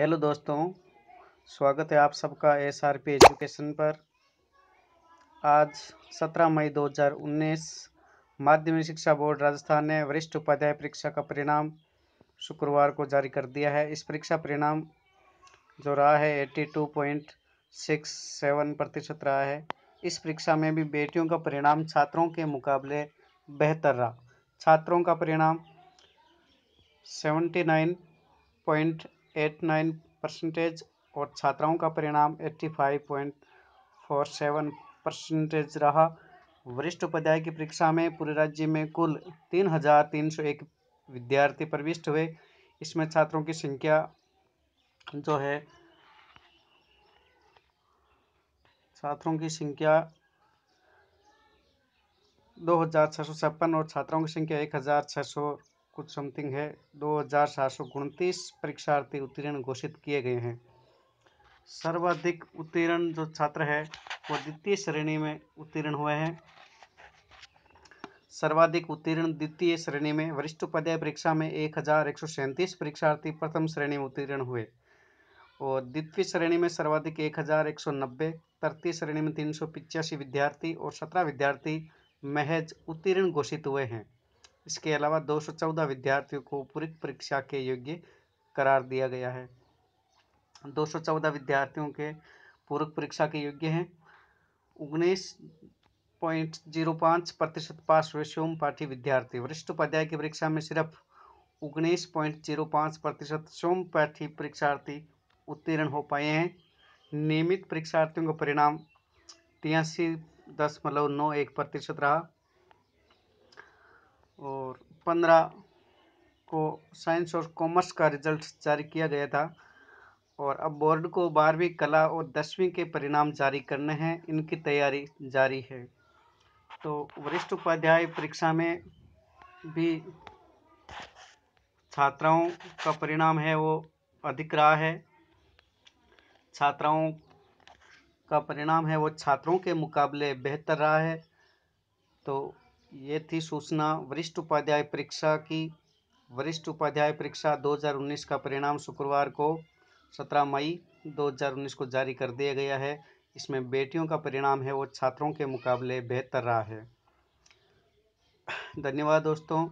hello दोस्तों स्वागत है आप सबका एस आर पी एजुकेशन पर आज 17 मई 2019 माध्यमिक शिक्षा बोर्ड राजस्थान ने वरिष्ठ उपाध्याय परीक्षा का परिणाम शुक्रवार को जारी कर दिया है इस परीक्षा परिणाम जो रहा है 82.67 प्रतिशत रहा है इस परीक्षा में भी बेटियों का परिणाम छात्रों के मुकाबले बेहतर रहा छात्रों का परिणाम seventy nine point eight nine percentage और छात्राओं का परिणाम eighty five point four seven percentage रहा वरिष्ठ उपाध्याय की परीक्षा में पूरे राज्य में कुल तीन हजार तीन सौ एक विद्यार्थी प्रविष्ट हुए इसमें छात्रों की संख्या जो है छात्रों की संख्या दो हजार छः सौ छप्पन और छात्राओं की संख्या एक हजार छः सौ कुछ समथिंग है दो हज़ार सात सौ उनतीस परीक्षार्थी उत्तीर्ण घोषित किए गए हैं सर्वाधिक उत्तीर्ण जो छात्र है वो द्वितीय श्रेणी में उत्तीर्ण हुए हैं सर्वाधिक उत्तीर्ण द्वितीय श्रेणी में वरिष्ठ उपाध्याय परीक्षा में एक हज़ार एक सौ सैंतीस परीक्षार्थी प्रथम श्रेणी में उत्तीर्ण हुए और द्वितीय श्रेणी में सर्वाधिक एक हज़ार एक सौ नब्बे तृतीय श्रेणी में तीन सौ पिचासी विद्यार्थी और सत्रह विद्यार्थी महज उत्तीर्ण घोषित हुए हैं इसके अलावा 214 विद्यार्थियों को पूरी परीक्षा के योग्य करार दिया गया है 214 विद्यार्थियों के पूरक परीक्षा के योग्य हैं उन्नीस पॉइंट जीरो पाँच प्रतिशत पास हुए सोम पाठी विद्यार्थी वरिष्ठ उपाध्याय की परीक्षा में सिर्फ उन्नीस पॉइंट जीरो पाँच प्रतिशत सोम पाठी परीक्षार्थी उत्तीर्ण हो पाए हैं नियमित परीक्षार्थियों का परिणाम तिरासी दशमलव नौ एक प्रतिशत रहा और पंद्रह को साइंस और कॉमर्स का रिजल्ट जारी किया गया था और अब बोर्ड को बारहवीं कला और दसवीं के परिणाम जारी करने हैं इनकी तैयारी जारी है तो वरिष्ठ उपाध्याय परीक्षा में भी छात्राओं का परिणाम है वो अधिक रहा है छात्राओं का परिणाम है वो छात्रों के मुकाबले बेहतर रहा है तो ये थी सूचना वरिष्ठ उपाध्याय परीक्षा की वरिष्ठ उपाध्याय परीक्षा 2019 का परिणाम शुक्रवार को 17 मई 2019 को जारी कर दिया गया है इसमें बेटियों का परिणाम है वो छात्रों के मुकाबले बेहतर रहा है धन्यवाद दोस्तों